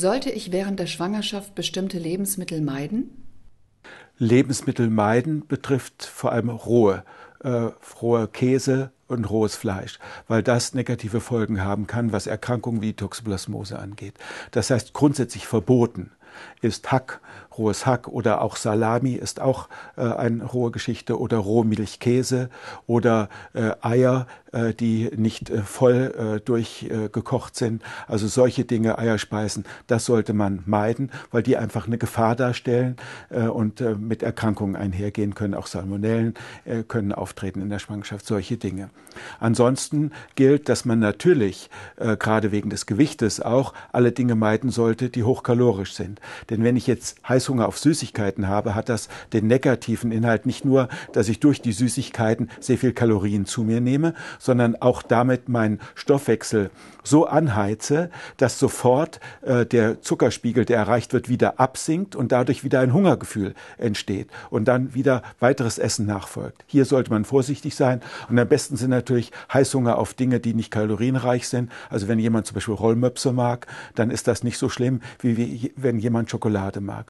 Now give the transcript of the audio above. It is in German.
Sollte ich während der Schwangerschaft bestimmte Lebensmittel meiden? Lebensmittel meiden betrifft vor allem rohe, äh, rohe Käse und rohes Fleisch, weil das negative Folgen haben kann, was Erkrankungen wie Toxoplasmose angeht. Das heißt grundsätzlich verboten ist Hack, rohes Hack oder auch Salami ist auch äh, eine hohe Geschichte oder Rohmilchkäse oder äh, Eier, äh, die nicht äh, voll äh, durchgekocht sind. Also solche Dinge, Eierspeisen, das sollte man meiden, weil die einfach eine Gefahr darstellen äh, und mit Erkrankungen einhergehen können. Auch Salmonellen können auftreten in der Schwangerschaft, solche Dinge. Ansonsten gilt, dass man natürlich gerade wegen des Gewichtes auch alle Dinge meiden sollte, die hochkalorisch sind. Denn wenn ich jetzt heiß Heißhunger auf Süßigkeiten habe, hat das den negativen Inhalt nicht nur, dass ich durch die Süßigkeiten sehr viel Kalorien zu mir nehme, sondern auch damit meinen Stoffwechsel so anheize, dass sofort äh, der Zuckerspiegel, der erreicht wird, wieder absinkt und dadurch wieder ein Hungergefühl entsteht und dann wieder weiteres Essen nachfolgt. Hier sollte man vorsichtig sein und am besten sind natürlich Heißhunger auf Dinge, die nicht kalorienreich sind. Also wenn jemand zum Beispiel Rollmöpse mag, dann ist das nicht so schlimm, wie wenn jemand Schokolade mag.